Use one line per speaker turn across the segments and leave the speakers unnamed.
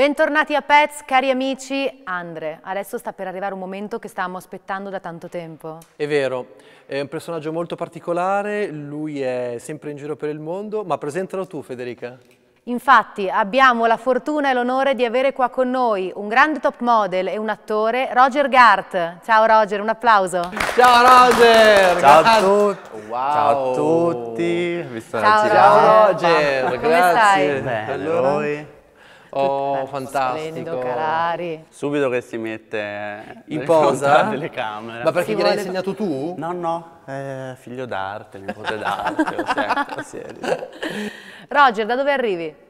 Bentornati a Pets, cari amici. Andre, adesso sta per arrivare un momento che stavamo aspettando da tanto tempo.
È vero, è un personaggio molto particolare, lui è sempre in giro per il mondo, ma presentalo tu Federica.
Infatti abbiamo la fortuna e l'onore di avere qua con noi un grande top model e un attore, Roger Gart. Ciao Roger, un applauso. Ciao Roger! Ciao, a, tutti! wow.
ciao a tutti! Ciao, Roger! Ciao Roger, grazie. Come stai? Bene, allora... voi? Oh, Beh, fantastico. Carari. Subito che si mette in posa delle camere. Ma perché gliel'hai vuole... insegnato tu? No, no, eh, figlio d'arte, nipote d'arte,
Roger, da dove arrivi?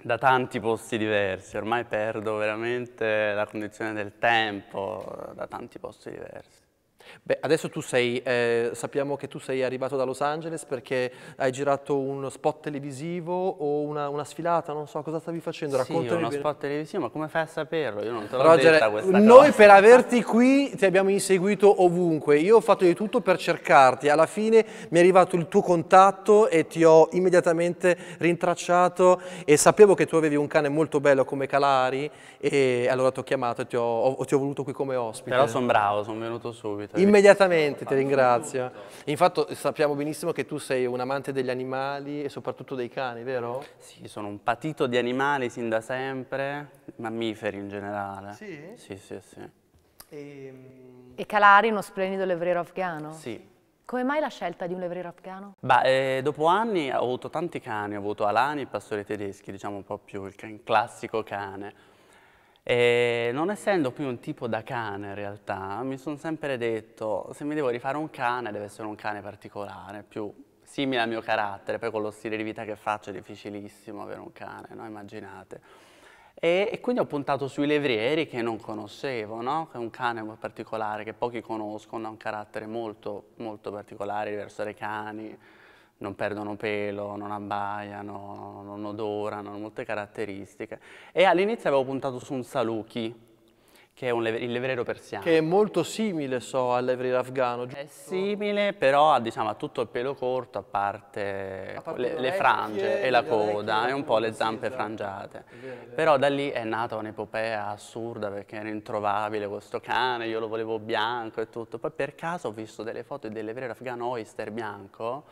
Da tanti posti diversi, ormai perdo veramente la condizione del tempo, da tanti posti diversi. Beh, adesso tu sei, eh, sappiamo che tu sei
arrivato da Los Angeles perché hai girato uno spot televisivo o una, una sfilata, non so, cosa stavi facendo? Raccontami. Sì, uno spot
televisivo, ma come fai a saperlo? Io non te l'ho Roger, detta questa noi cosa. Noi per
averti qui ti abbiamo inseguito ovunque, io ho fatto di tutto per cercarti, alla fine mi è arrivato il tuo contatto e ti ho immediatamente rintracciato e sapevo che tu avevi un cane molto bello come Calari e allora ti ho chiamato e ti ho, ho, ti ho voluto qui come ospite. Però sono
bravo, sono venuto subito. Immediatamente,
ti ringrazio. Infatti sappiamo
benissimo che tu sei un amante degli animali e soprattutto dei cani, vero? Sì, sono un patito di animali sin da sempre, mammiferi in generale. Sì? Sì, sì, sì.
E, ehm,
e Calari, uno splendido levriero afghano? Sì. Come mai la scelta di un levriero afghano?
Beh, eh, dopo anni ho avuto tanti cani, ho avuto Alani, il pastore tedeschi, diciamo proprio il classico cane. E non essendo più un tipo da cane in realtà, mi sono sempre detto se mi devo rifare un cane deve essere un cane particolare, più simile al mio carattere, poi con lo stile di vita che faccio è difficilissimo avere un cane, no? immaginate. E, e, quindi ho puntato sui levrieri che non conoscevo, no? che è un cane particolare che pochi conoscono, ha un carattere molto, molto particolare, diverso dai cani, non perdono pelo, non abbaiano, non odorano, hanno molte caratteristiche. E all'inizio avevo puntato su un saluki, che è lever il levriero persiano. Che è molto simile, so, al levriero afghano. È simile, però diciamo, ha diciamo, tutto il pelo corto, a parte, a parte le, le frange e la coda, e un po' le zampe esatto. frangiate. È vero, è vero. Però da lì è nata un'epopea assurda, perché era introvabile questo cane, io lo volevo bianco e tutto. Poi per caso ho visto delle foto del levriero afghano oyster bianco,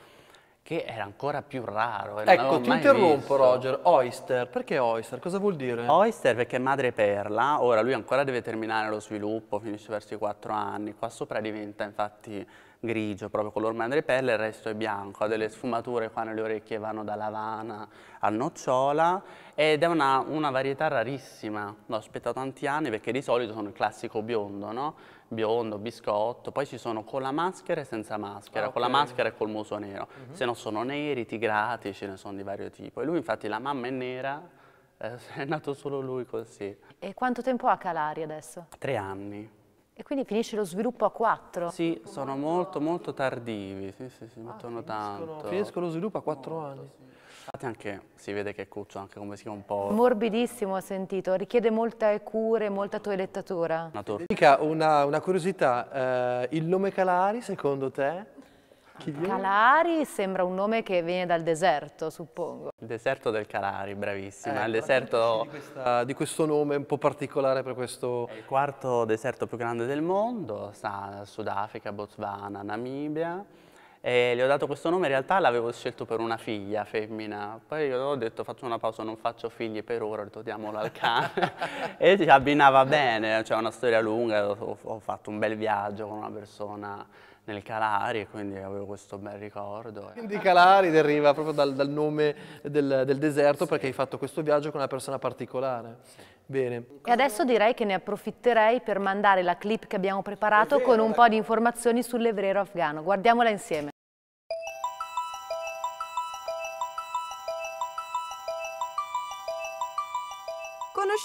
che era ancora più raro. Eh, ecco, ti interrompo visto. Roger, oyster, perché oyster? Cosa vuol dire? Oyster perché è madreperla, ora lui ancora deve terminare lo sviluppo, finisce verso i 4 anni, qua sopra diventa infatti grigio, proprio color madrepelle, il resto è bianco, ha delle sfumature qua nelle orecchie vanno da lavana a nocciola ed è una, una varietà rarissima, l'ho aspettato tanti anni perché di solito sono il classico biondo, no? biondo, biscotto, poi ci sono con la maschera e senza maschera, okay. Ah, con la maschera e col muso nero, uh mhm. -huh. se no sono neri, tigrati, ce ne sono di vario tipo e lui infatti la mamma è nera, eh, è nato solo lui così.
E quanto tempo ha Calari adesso?
Tre anni.
E quindi finisce lo sviluppo a 4?
Sì, sono molto molto tardivi, sì, sì, si mettono ah, tanto. Finisco
lo sviluppo a 4 anni.
Infatti anche si vede che è Cuccio anche come sia un po'...
Morbidissimo ho sentito, richiede molte cure, molta toilettatura.
Dica una, una, curiosità, eh, il nome Calari secondo te
Calari sembra un nome che viene dal deserto, suppongo.
Il
deserto del Calari, bravissima.
Eh, il ecco, deserto di, questa... di,
questo nome un po' particolare per questo... È il quarto deserto più grande del mondo, sta Sudafrica, Botswana, Namibia. E le ho dato questo nome, in realtà l'avevo scelto per una figlia femmina, poi ho detto faccio una pausa, non faccio figli per ora, ho detto diamolo al cane e si abbinava bene, c'è cioè, una storia lunga, ho, ho fatto un bel viaggio con una persona nel Calari, quindi avevo questo bel ricordo.
Quindi Calari deriva proprio dal, dal nome del, del deserto sì. perché hai fatto questo viaggio con una persona particolare. Sì. Bene.
E adesso direi che ne approfitterei per mandare la clip che abbiamo preparato con un po' di informazioni sull'evrero afghano. Guardiamola insieme.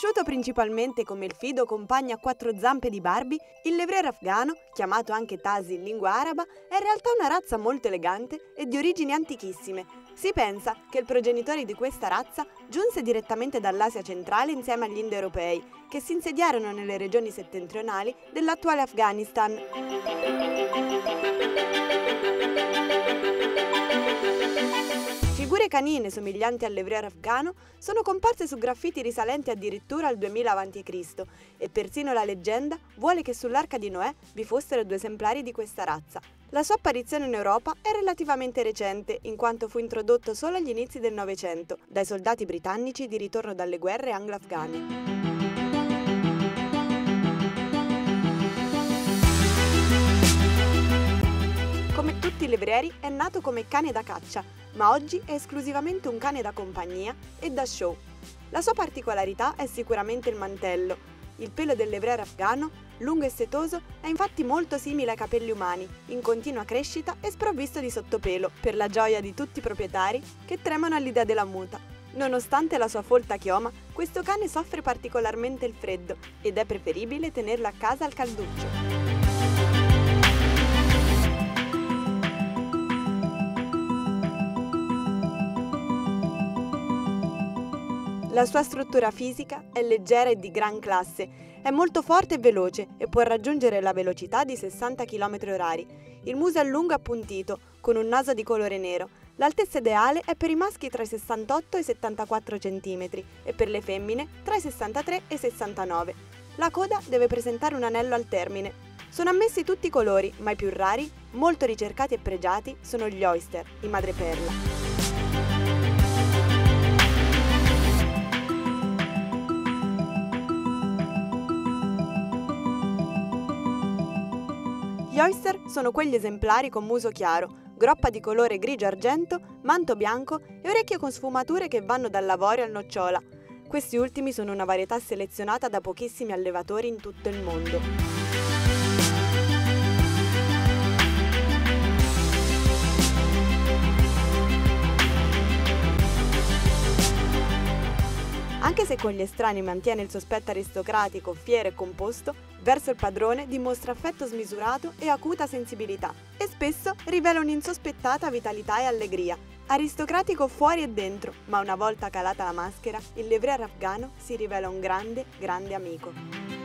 Conosciuto principalmente come il fido compagno a quattro zampe di Barbie, il levriere afghano, chiamato anche Tasi in lingua araba, è in realtà una razza molto elegante e di origini antichissime. Si pensa che il progenitore di questa razza giunse direttamente dall'Asia centrale insieme agli indoeuropei, che si insediarono nelle regioni settentrionali dell'attuale Afghanistan. Thank you. Figure canine somiglianti all'evriero afghano sono comparse su graffiti risalenti addirittura al 2000 a.C. e persino la leggenda vuole che sull'arca di Noè vi fossero due esemplari di questa razza. La sua apparizione in Europa è relativamente recente, in quanto fu introdotto solo agli inizi del Novecento dai soldati britannici di ritorno dalle guerre anglo-afghane. Come tutti i levrieri è nato come cane da caccia, ma oggi è esclusivamente un cane da compagnia e da show. La sua particolarità è sicuramente il mantello. Il pelo del levriere afghano, lungo e setoso, è infatti molto simile ai capelli umani, in continua crescita e sprovvisto di sottopelo, per la gioia di tutti i proprietari che tremano all'idea della muta. Nonostante la sua folta chioma, questo cane soffre particolarmente il freddo ed è preferibile tenerlo a casa al calduccio. La sua struttura fisica è leggera e di gran classe, è molto forte e veloce e può raggiungere la velocità di 60 km/h. Il muso è lungo e appuntito, con un naso di colore nero. L'altezza ideale è per i maschi tra i 68 e i 74 cm e per le femmine tra i 63 e i 69. La coda deve presentare un anello al termine. Sono ammessi tutti i colori, ma i più rari, molto ricercati e pregiati, sono gli oyster, i madreperla. Gli oyster sono quegli esemplari con muso chiaro, groppa di colore grigio-argento, manto bianco e orecchie con sfumature che vanno dall'avorio al nocciola. Questi ultimi sono una varietà selezionata da pochissimi allevatori in tutto il mondo. Anche se con gli estranei mantiene il sospetto aristocratico, fiero e composto, verso il padrone dimostra affetto smisurato e acuta sensibilità e spesso rivela un'insospettata vitalità e allegria. Aristocratico fuori e dentro, ma una volta calata la maschera, il levriere afgano si rivela un grande, grande amico.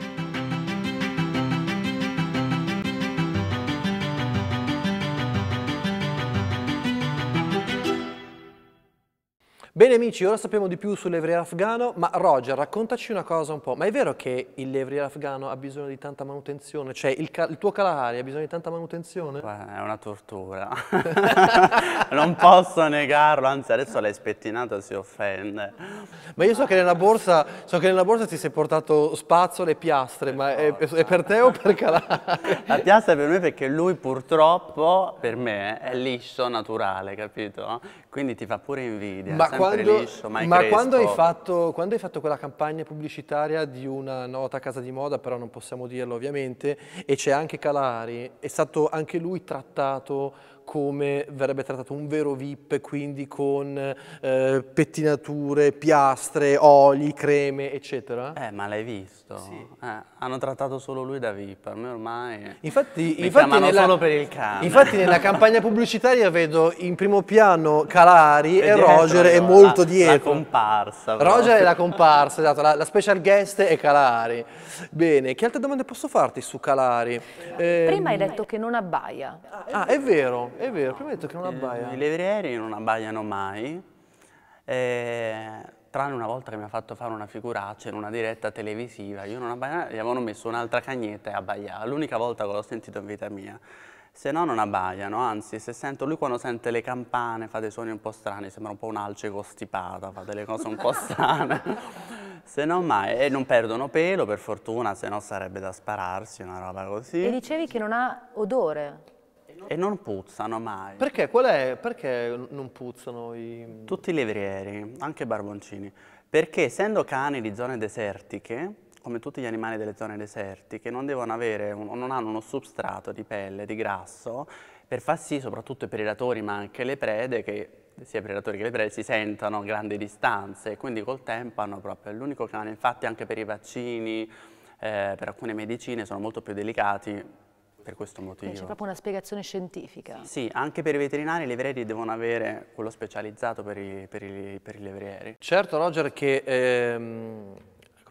Bene amici, ora sappiamo di più sul levriere afghano, ma Roger, raccontaci una cosa un po'. Ma è vero che il levriere afghano ha bisogno di tanta
manutenzione? Cioè il, il tuo Calahari ha bisogno di tanta manutenzione? Beh, è una tortura. non posso negarlo, anzi adesso l'hai spettinato si offende. Ma io
so che nella borsa, so che nella borsa ti sei portato spazzole e piastre, per ma è, è, per te o per
Calahari? La piastra è per me perché lui purtroppo, per me, è liscio, naturale, capito? Quindi ti fa pure invidia, ma quando, liscio, mai Ma quando hai,
fatto, quando hai, fatto, quella campagna pubblicitaria di una nota casa di moda, però non possiamo dirlo ovviamente, e c'è anche Calari, è stato anche lui trattato come verrebbe trattato un vero VIP, quindi con eh, pettinature, piastre,
oli, creme, eccetera? Eh, ma l'hai visto? Sì. Eh, hanno trattato solo lui da VIP, a me ormai infatti, infatti nella, solo per il cane. Infatti nella campagna
pubblicitaria vedo in primo piano Calari e, e Roger è molto la, dietro. La
comparsa. Però. Roger
è la comparsa, esatto, la, la, special guest è Calari. Bene, che altre domande posso farti su
Calari? Eh,
Prima ehm, hai detto
che non abbaia. Ah, è
vero. È vero, prima ho detto che non abbaia. Eh, I levrieri non abbaiano mai, eh, tranne una volta che mi ha fatto fare una figuraccia in una diretta televisiva. Io non abbaiavo, gli avevano messo un'altra cagnetta e abbaiava, l'unica volta che l'ho sentito in vita mia. Se no non abbaiano, anzi se sento, lui quando sente le campane fa dei suoni un po' strani, sembra un po' un'alce costipata, fa delle cose un po' strane. se no mai, e non perdono pelo per fortuna, se no sarebbe da spararsi una roba così. E
dicevi che non ha odore?
E non puzzano mai. Perché? Qual è? Perché non puzzano i... Tutti i levrieri, anche i barboncini. Perché essendo cani di zone desertiche, come tutti gli animali delle zone desertiche, non devono avere, non hanno uno substrato di pelle, di grasso, per far sì, soprattutto i predatori, ma anche le prede, che sia i predatori che le prede si sentano a grandi distanze, quindi col tempo hanno proprio l'unico cane, infatti anche per i vaccini, eh, per alcune medicine sono molto più delicati per questo motivo. C'è proprio
una spiegazione scientifica.
Sì, anche per i veterinari i vevrieri devono avere quello specializzato per i, per i, per i levrieri. Certo Roger che...
Ehm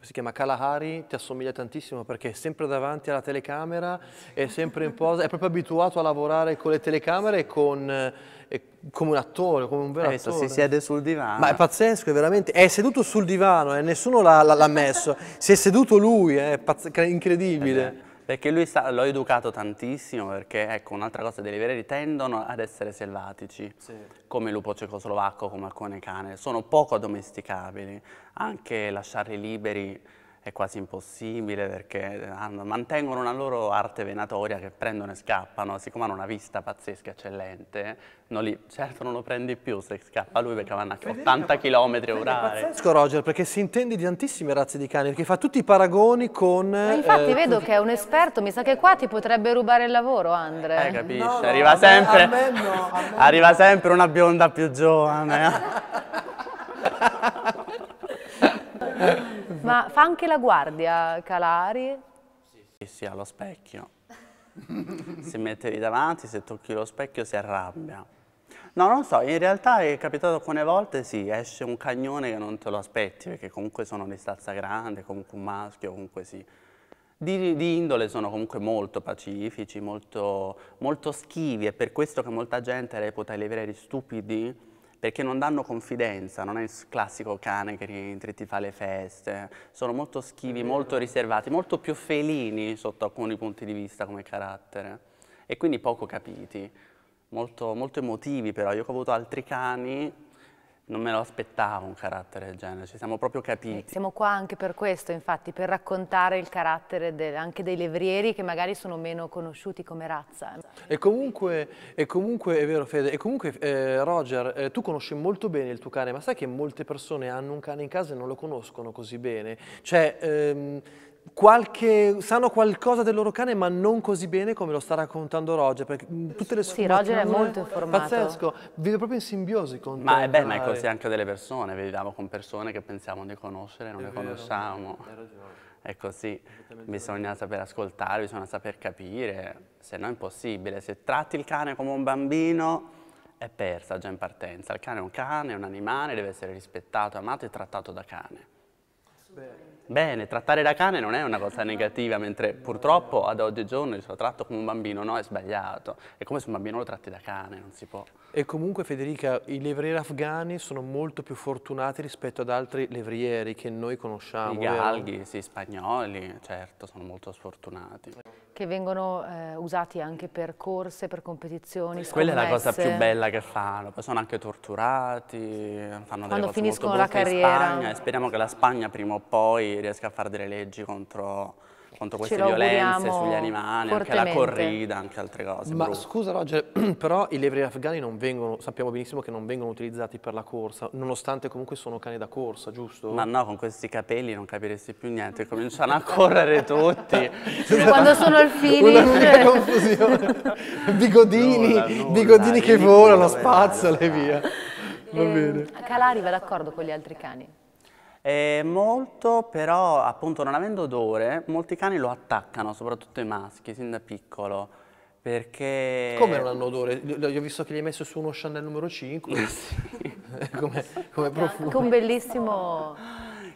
si chiama Kalahari, ti assomiglia tantissimo perché è sempre davanti alla telecamera, è sempre in posa, è proprio abituato a lavorare con le telecamere e con, eh, e come un attore, come un vero Adesso attore. Si siede sul divano. Ma è pazzesco, è veramente, è seduto sul divano e eh, nessuno l'ha messo, si è seduto lui, eh, è incredibile. Eh
perché lui l'ho educato tantissimo, perché ecco, un'altra cosa dei veri tendono ad essere selvatici, sì. come il lupo cecoslovacco, come alcune cane, sono poco addomesticabili. Anche lasciarli liberi è quasi impossibile perché eh, mantengono una loro arte venatoria che prendono e scappano, siccome hanno una vista pazzesca, eccellente, non li, certo non lo prendi più se scappa lui perché vanno a 80 km orari. È pazzesco
Roger perché si intende di tantissime razze di cani, perché fa tutti i paragoni con... Ma eh, infatti eh, vedo che
è un esperto, mi sa che qua ti potrebbe rubare il lavoro Andre. Eh capisci, no, no, arriva, sempre, me, no,
arriva sempre una bionda più giovane.
Ma fa anche la guardia Calari?
Sì, sì, sì allo specchio. si mette lì davanti, se tocchi lo specchio si arrabbia. No, non so, in realtà è capitato alcune volte, sì, esce un cagnone che non te lo aspetti, perché comunque sono di stazza grande, comunque un maschio, comunque sì. Di, di indole sono comunque molto pacifici, molto, molto, schivi, è per questo che molta gente reputa i livreri stupidi, perché non danno confidenza, non è il classico cane che rientri e ti fa le feste, sono molto schivi, molto riservati, molto più felini sotto alcuni punti di vista come carattere e quindi poco capiti, molto, molto emotivi però, io ho avuto altri cani non me lo aspettavo un carattere del genere, ci siamo proprio capiti.
Eh,
siamo qua anche per questo, infatti, per raccontare il carattere del, anche dei levrieri che magari sono meno conosciuti come razza.
E comunque, e comunque è vero Fede, e comunque eh, Roger, eh, tu conosci molto bene il tuo cane, ma sai che molte persone hanno un cane in casa e non lo conoscono così bene? Cioè... Ehm, qualche, sanno qualcosa del loro cane ma non così bene come lo sta raccontando Roger perché mm, tutte le sì Roger è molto informato pazzesco vive proprio in simbiosi con ma te, eh, beh ma è così
anche delle persone viviamo con persone che pensiamo di conoscere non è le vero, conosciamo è così bisogna saper ascoltare bisogna saper capire se no è impossibile se tratti il cane come un bambino è persa già in partenza il cane è un cane è un animale deve essere rispettato amato e trattato da cane Beh. Bene, trattare da cane non è una cosa negativa, mentre purtroppo ad oggigiorno se lo tratto come un bambino, no, è sbagliato. È come se un bambino lo tratti da cane, non si può. E
comunque Federica, i levrieri afghani sono molto più fortunati rispetto ad altri levrieri
che noi conosciamo. I galghi, vero? sì, spagnoli, certo, sono molto sfortunati
che vengono eh, usati anche per corse, per competizioni, Quella è la cosa più bella
che fanno, poi sono anche torturati, fanno Quando delle cose molto la carriera. in Spagna e speriamo che la Spagna prima o poi riesca a fare delle leggi contro contro queste violenze sugli animali, anche la corrida, anche altre cose. Ma brutte.
scusa Roger, però i levrieri afghani non vengono, sappiamo benissimo che non vengono utilizzati per la corsa, nonostante comunque sono cani da corsa, giusto? Ma no,
con questi capelli non capiresti più niente, cominciano a correre tutti. Quando sono al
finish. Una confusione. bigodini, nulla, nulla, bigodini che volano, spazzole via.
Va ehm, bene. Calari va d'accordo con gli altri cani?
Eh, molto, però appunto non avendo odore, molti cani lo attaccano, soprattutto i maschi, sin da piccolo. Perché... Come non hanno odore? Io ho visto che gli hai messo su uno Chanel numero 5. sì. come,
come
profumo. Con bellissimo...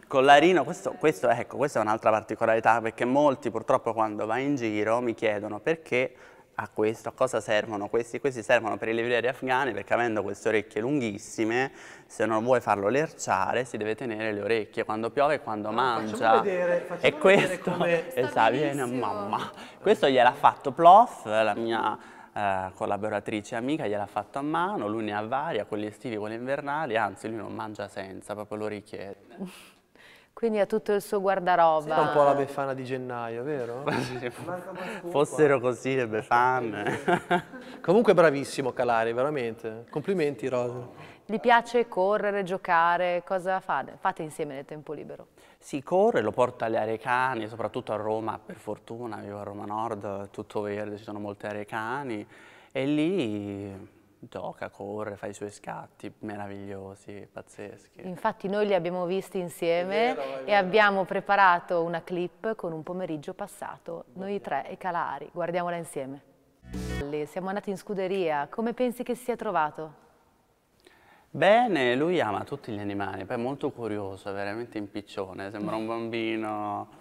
Collarino, questo, questo, ecco, questa è un'altra particolarità perché molti purtroppo quando vai in giro mi chiedono perché a questo, a cosa servono questi? Questi servono per i levrieri afghani perché avendo queste orecchie lunghissime, se non vuoi farlo lerciare si deve tenere le orecchie quando piove e quando ah, mangia. Facciamo vedere, facciamo e questo, vedere come... Esatto, viene mamma. Questo gliel'ha fatto Plof, la mia eh, collaboratrice amica, gliel'ha fatto a mano, lui ne ha varia, ha quelli estivi, quelli invernali, anzi lui non mangia senza, proprio l'orecchietto.
Quindi ha tutto il suo guardaroba. Sì, un po' la
Befana di gennaio, vero?
Fossero
così le Befane. Comunque bravissimo Calari, veramente.
Complimenti Rosa.
Gli piace correre, giocare, cosa fate? Fate insieme nel tempo libero?
Si corre, lo porta alle aree cani, soprattutto a Roma, per fortuna, vivo a Roma Nord, tutto verde, ci sono molte aree cani e lì gioca, corre, fa i suoi scatti meravigliosi, pazzeschi.
Infatti noi li abbiamo visti insieme è vero, è vero. e abbiamo preparato una clip con un pomeriggio passato, noi tre e Calari, guardiamola insieme. Siamo andati in scuderia, come pensi che si sia trovato?
Bene, lui ama tutti gli animali, poi è molto curioso, è veramente impiccione, sembra un bambino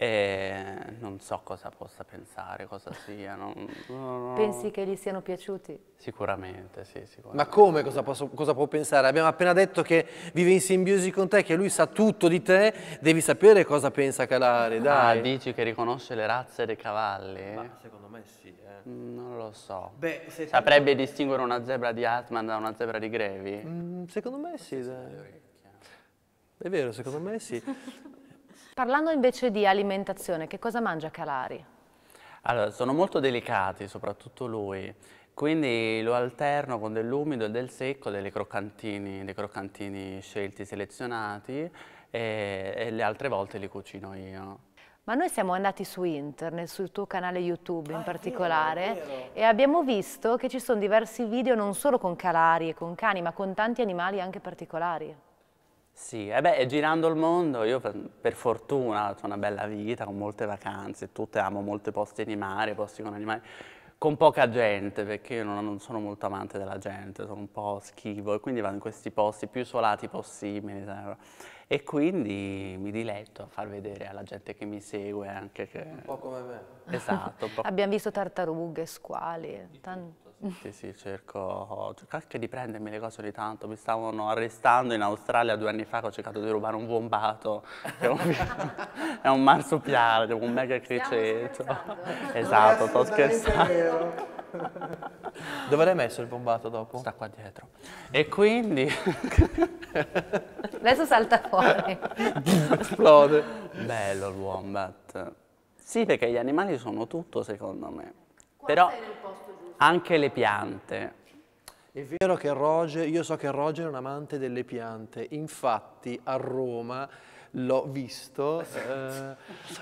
e non so cosa possa pensare, cosa sia. Non, no, no.
Pensi
che gli siano piaciuti?
Sicuramente, sì, sicuramente.
Ma come cosa, posso, cosa, può pensare? Abbiamo appena detto che vive in simbiosi con te, che lui sa tutto di te, devi sapere cosa pensa Calare, ah, dai. Ah,
dici che riconosce le razze dei cavalli? Ma secondo me sì, eh. Non lo so. Beh, Saprebbe tu... distinguere una zebra di Atman da una zebra di Grevi? Mm, secondo me sì, dai. È vero, secondo me sì.
Parlando invece di alimentazione, che cosa mangia Calari?
Allora, sono molto delicati, soprattutto lui, quindi lo alterno con dell'umido e del secco, dei croccantini, dei croccantini scelti, selezionati e, e le altre volte li cucino io.
Ma noi siamo andati su internet, sul tuo canale YouTube in ah, particolare, vero. e abbiamo visto che ci sono diversi video non solo con calari e con cani, ma con tanti animali anche particolari.
Sì, eh e beh, girando il mondo, io per fortuna ho una bella vita, con molte vacanze, tutte amo molti posti di mare, posti con animali, con poca gente, perché io non, non, sono molto amante della gente, sono un po' schivo, e quindi vado in questi posti più isolati possibili. E quindi mi diletto a far vedere alla gente che mi segue anche che... Un po' come me. Esatto. Abbiamo
visto tartarughe, squali, tanto.
Sì, sì, cerco, cerco anche di prendermi le cose ogni tanto. Mi stavano arrestando in Australia due anni fa che ho cercato di rubare un bombato, è un, è un marsupiale, un mega criceto.
Esatto, sto scherzando.
Dove l'hai messo il bombato dopo? Sta qua dietro. E quindi...
Adesso salta fuori.
Esplode.
Bello il wombat. Sì, perché gli animali sono tutto secondo me. Qual Però... il posto anche le piante. È vero
che Roger, io so che Roger è un amante delle piante, infatti a Roma l'ho visto, eh,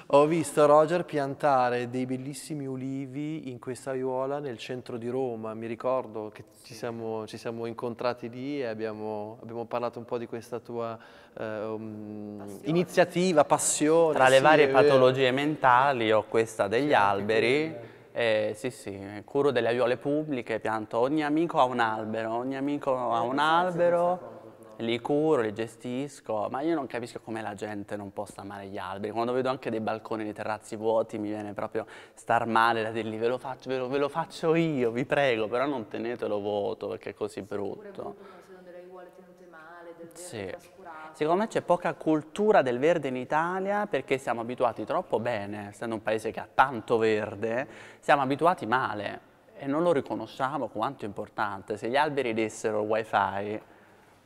ho visto Roger piantare dei bellissimi ulivi in questa aiuola nel centro di Roma, mi ricordo che ci siamo, ci siamo incontrati lì e abbiamo, abbiamo, parlato un po' di questa tua eh, um, passione. iniziativa, passione. Tra le sì, varie patologie
mentali ho questa degli alberi eh, sì, sì, curo delle aiuole pubbliche, pianto, ogni amico ha un albero, ogni amico ha eh, un albero, li curo, li gestisco, ma io non capisco come la gente non possa amare gli alberi. Quando vedo anche dei balconi, dei terrazzi vuoti, mi viene proprio star male da dirgli ve lo faccio, ve lo, ve lo faccio io, vi prego, però non tenetelo vuoto perché è così brutto. Pure brutto,
secondo lei aiuole tenute male, del
vero, sì secondo me c'è poca cultura del verde in Italia perché siamo abituati troppo bene, essendo un paese che ha tanto verde, siamo abituati male e non lo riconosciamo quanto è importante. Se gli alberi dessero il wifi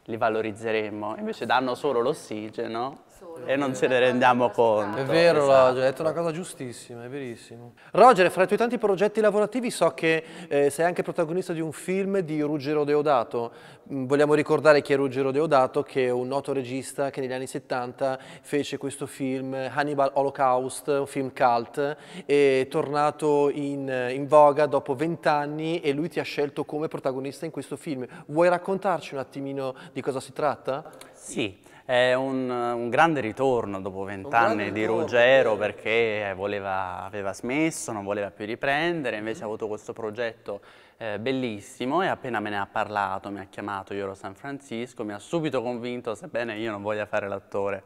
li valorizzeremmo, invece danno solo l'ossigeno solo. E non ce ne rendiamo conto. È vero, esatto. hai detto una
cosa giustissima, è verissimo.
Roger, fra i tuoi tanti
progetti lavorativi so che eh, sei anche protagonista di un film di Ruggero Deodato. Mm, vogliamo ricordare chi è Ruggero Deodato, che è un noto regista che negli anni 70 fece questo film Hannibal Holocaust, un film cult, è tornato in, in voga dopo vent'anni e lui ti ha scelto come protagonista in questo film. Vuoi raccontarci un attimino di cosa si tratta?
Sì, è un, un, grande ritorno dopo vent'anni di Ruggero perché eh, voleva, aveva smesso, non voleva più riprendere, invece ha mm-hmm. avuto questo progetto eh, bellissimo e appena me ne ha parlato, mi ha chiamato, io ero a San Francisco, mi ha subito convinto, sebbene io non voglia fare l'attore.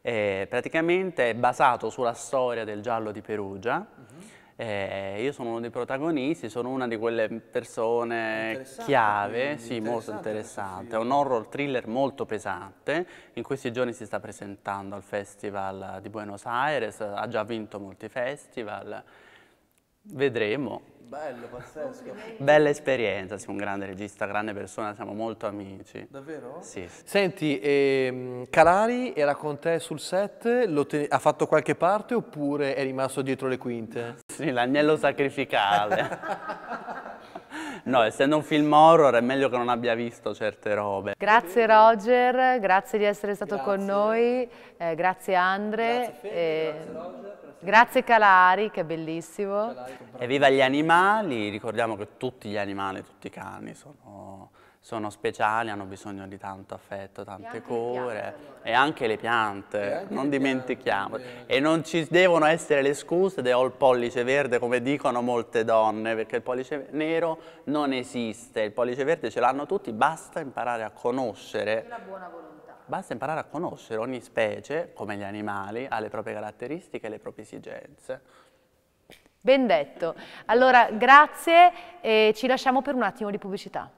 Eh, praticamente è basato sulla storia del giallo di Perugia, mm -hmm eh, io sono uno dei protagonisti, sono una di quelle persone chiave, quindi, sì, interessante, molto interessante. È un horror thriller molto pesante. In questi giorni si sta presentando al Festival di Buenos Aires, ha già vinto molti festival. Vedremo. Bello, pazzesco. Bella esperienza, sei un grande regista, grande persona, siamo molto amici. Davvero? Sì. Senti, ehm, Calari era con te
sul set, ha fatto qualche parte oppure è rimasto dietro le quinte?
Sì, l'agnello sacrificale. No, essendo un film horror è meglio che non abbia visto certe robe.
Grazie Roger, grazie di essere stato grazie. con noi, eh, grazie Andre. Grazie, Fede, eh... grazie Roger. Grazie Calari, che bellissimo.
Evviva gli animali, ricordiamo che tutti gli animali, tutti i cani sono, sono speciali, hanno bisogno di tanto affetto, tante cure e anche le piante, anche non dimentichiamo. E non ci devono essere le scuse del il pollice verde come dicono molte donne, perché il pollice nero non esiste, il pollice verde ce l'hanno tutti, basta imparare a conoscere. E
la buona volontà
basta imparare a conoscere ogni specie, come gli animali, ha le proprie caratteristiche e le proprie esigenze.
Ben detto. Allora, grazie e ci lasciamo per un attimo di pubblicità.